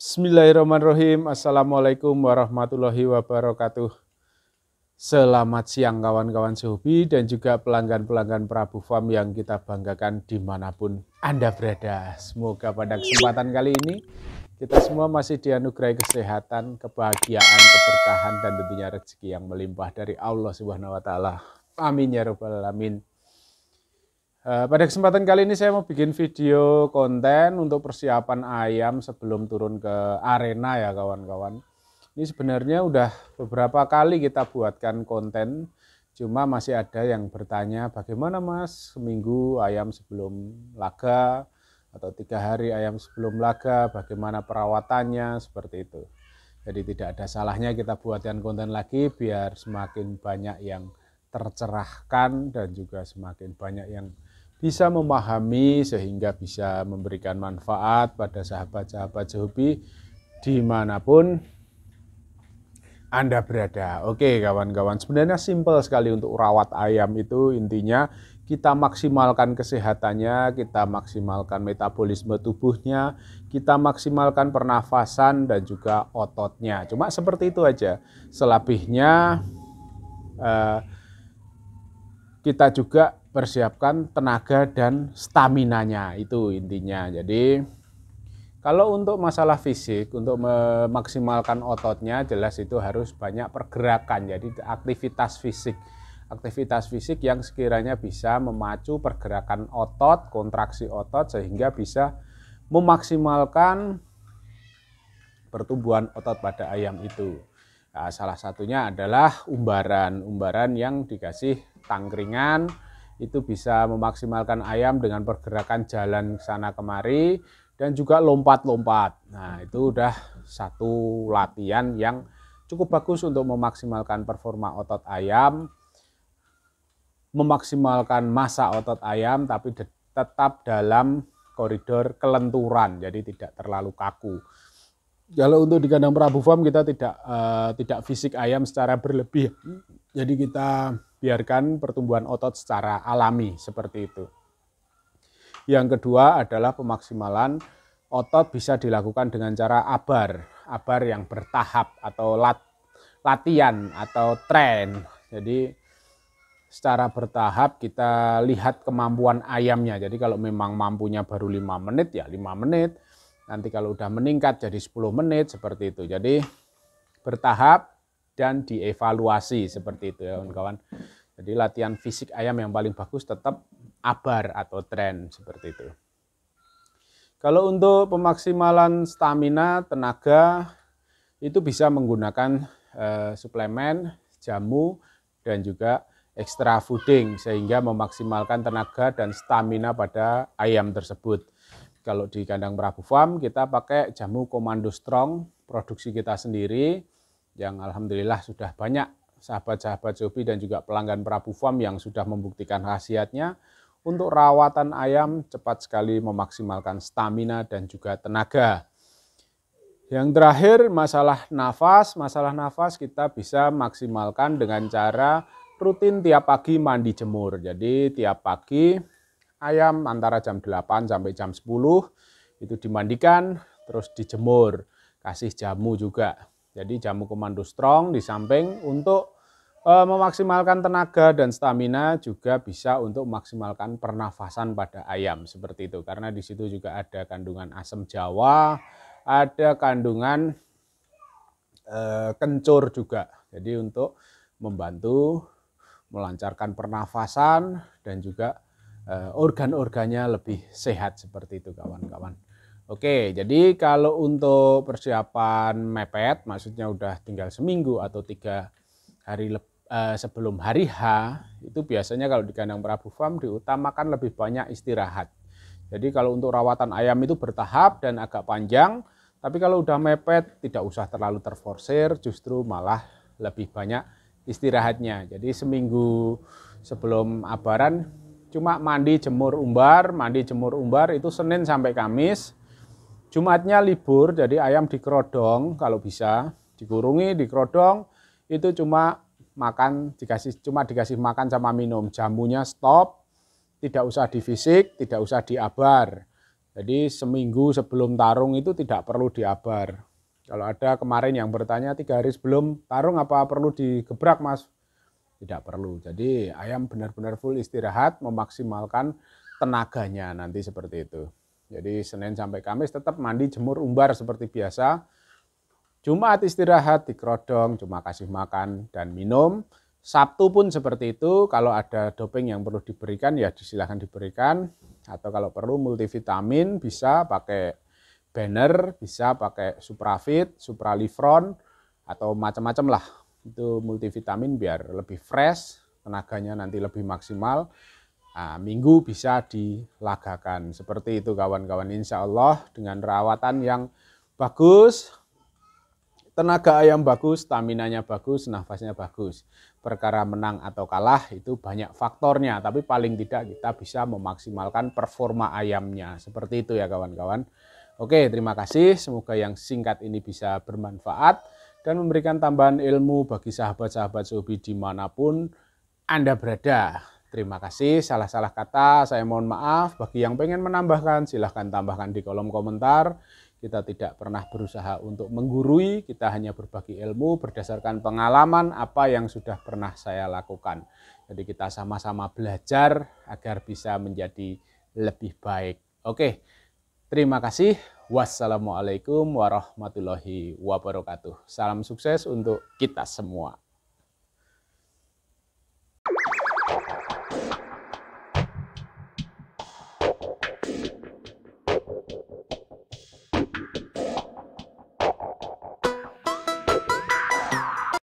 Bismillahirrahmanirrahim. Assalamualaikum warahmatullahi wabarakatuh. Selamat siang kawan-kawan sehobi dan juga pelanggan-pelanggan Prabu Farm yang kita banggakan dimanapun Anda berada. Semoga pada kesempatan kali ini kita semua masih dianugerahi kesehatan, kebahagiaan, keberkahan, dan tentunya rezeki yang melimpah dari Allah Subhanahu wa Ta'ala. Amin ya Rabbal 'Alamin. Eh, pada kesempatan kali ini saya mau bikin video konten untuk persiapan ayam sebelum turun ke arena ya kawan-kawan. Ini sebenarnya udah beberapa kali kita buatkan konten, cuma masih ada yang bertanya bagaimana mas seminggu ayam sebelum laga atau tiga hari ayam sebelum laga, bagaimana perawatannya seperti itu. Jadi tidak ada salahnya kita buatkan konten lagi biar semakin banyak yang tercerahkan dan juga semakin banyak yang bisa memahami sehingga bisa memberikan manfaat pada sahabat-sahabat sehobi dimanapun anda berada. Oke kawan-kawan, sebenarnya simpel sekali untuk rawat ayam itu intinya kita maksimalkan kesehatannya, kita maksimalkan metabolisme tubuhnya, kita maksimalkan pernafasan dan juga ototnya. Cuma seperti itu aja. Selebihnya eh, kita juga persiapkan tenaga dan staminanya itu intinya. Jadi kalau untuk masalah fisik, untuk memaksimalkan ototnya jelas itu harus banyak pergerakan. Jadi aktivitas fisik. Aktivitas fisik yang sekiranya bisa memacu pergerakan otot, kontraksi otot sehingga bisa memaksimalkan pertumbuhan otot pada ayam itu. Nah, salah satunya adalah umbaran, umbaran yang dikasih tangkringan, itu bisa memaksimalkan ayam dengan pergerakan jalan sana kemari dan juga lompat-lompat. Nah, itu udah satu latihan yang cukup bagus untuk memaksimalkan performa otot ayam, memaksimalkan masa otot ayam tapi tetap dalam koridor kelenturan, jadi tidak terlalu kaku. Kalau untuk di kandang Prabu Farm kita tidak uh, tidak fisik ayam secara berlebih jadi kita biarkan pertumbuhan otot secara alami seperti itu. Yang kedua adalah pemaksimalan otot bisa dilakukan dengan cara abar, abar yang bertahap atau lat, latihan atau tren. Jadi secara bertahap kita lihat kemampuan ayamnya. Jadi kalau memang mampunya baru 5 menit ya 5 menit. Nanti kalau udah meningkat jadi 10 menit seperti itu. Jadi bertahap dan dievaluasi seperti itu ya kawan-kawan. Jadi latihan fisik ayam yang paling bagus tetap abar atau tren seperti itu. Kalau untuk pemaksimalan stamina, tenaga itu bisa menggunakan eh, suplemen, jamu dan juga extra fooding sehingga memaksimalkan tenaga dan stamina pada ayam tersebut. Kalau di kandang Prabu Farm kita pakai jamu Komando Strong produksi kita sendiri yang alhamdulillah sudah banyak sahabat-sahabat Sobi dan juga pelanggan Prabu Farm yang sudah membuktikan khasiatnya. Untuk rawatan ayam cepat sekali memaksimalkan stamina dan juga tenaga. Yang terakhir masalah nafas, masalah nafas kita bisa maksimalkan dengan cara rutin tiap pagi mandi jemur. Jadi tiap pagi ayam antara jam 8 sampai jam 10 itu dimandikan terus dijemur, kasih jamu juga. Jadi jamu komando strong di samping untuk e, memaksimalkan tenaga dan stamina juga bisa untuk memaksimalkan pernafasan pada ayam seperti itu. Karena di situ juga ada kandungan asam jawa, ada kandungan e, kencur juga. Jadi untuk membantu melancarkan pernafasan dan juga eh, organ-organnya lebih sehat seperti itu kawan-kawan. Oke, jadi kalau untuk persiapan mepet, maksudnya udah tinggal seminggu atau tiga hari eh, sebelum hari H, itu biasanya kalau di kandang Prabu Farm diutamakan lebih banyak istirahat. Jadi kalau untuk rawatan ayam itu bertahap dan agak panjang, tapi kalau udah mepet tidak usah terlalu terforsir, justru malah lebih banyak istirahatnya. Jadi seminggu sebelum abaran cuma mandi jemur umbar, mandi jemur umbar itu Senin sampai Kamis, Jumatnya libur, jadi ayam dikerodong kalau bisa, dikurungi, dikerodong, itu cuma makan dikasih cuma dikasih makan sama minum. Jamunya stop, tidak usah difisik, tidak usah diabar. Jadi seminggu sebelum tarung itu tidak perlu diabar. Kalau ada kemarin yang bertanya tiga hari sebelum tarung apa perlu digebrak mas? Tidak perlu. Jadi ayam benar-benar full istirahat, memaksimalkan tenaganya nanti seperti itu. Jadi Senin sampai Kamis tetap mandi, jemur, umbar seperti biasa. Jumat istirahat di kerodong, cuma kasih makan dan minum. Sabtu pun seperti itu, kalau ada doping yang perlu diberikan ya silahkan diberikan. Atau kalau perlu multivitamin bisa pakai banner, bisa pakai suprafit, supralifron, atau macam-macam lah. Itu multivitamin biar lebih fresh, tenaganya nanti lebih maksimal. Nah, minggu bisa dilagakan. Seperti itu kawan-kawan. Insya Allah dengan rawatan yang bagus, tenaga ayam bagus, nya bagus, nafasnya bagus. Perkara menang atau kalah itu banyak faktornya, tapi paling tidak kita bisa memaksimalkan performa ayamnya. Seperti itu ya kawan-kawan. Oke, terima kasih. Semoga yang singkat ini bisa bermanfaat dan memberikan tambahan ilmu bagi sahabat-sahabat sobi dimanapun Anda berada. Terima kasih, salah-salah kata saya mohon maaf. Bagi yang pengen menambahkan, silahkan tambahkan di kolom komentar. Kita tidak pernah berusaha untuk menggurui, kita hanya berbagi ilmu berdasarkan pengalaman apa yang sudah pernah saya lakukan. Jadi kita sama-sama belajar agar bisa menjadi lebih baik. Oke, terima kasih. Wassalamualaikum warahmatullahi wabarakatuh. Salam sukses untuk kita semua. you